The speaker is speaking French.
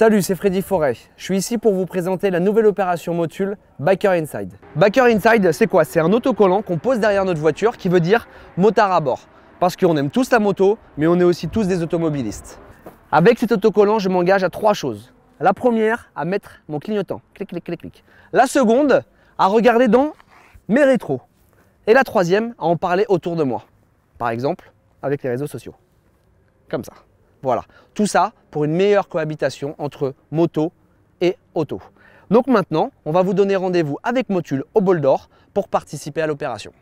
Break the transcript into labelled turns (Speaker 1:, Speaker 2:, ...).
Speaker 1: Salut, c'est Freddy Forêt. Je suis ici pour vous présenter la nouvelle opération Motul Biker Inside. Biker Inside, c'est quoi C'est un autocollant qu'on pose derrière notre voiture qui veut dire motard à bord. Parce qu'on aime tous la moto, mais on est aussi tous des automobilistes. Avec cet autocollant, je m'engage à trois choses. La première, à mettre mon clignotant. Clic, clic, clic, clic. La seconde, à regarder dans mes rétros. Et la troisième, à en parler autour de moi. Par exemple, avec les réseaux sociaux. Comme ça. Voilà, tout ça pour une meilleure cohabitation entre moto et auto. Donc maintenant, on va vous donner rendez-vous avec Motul au Boldor pour participer à l'opération.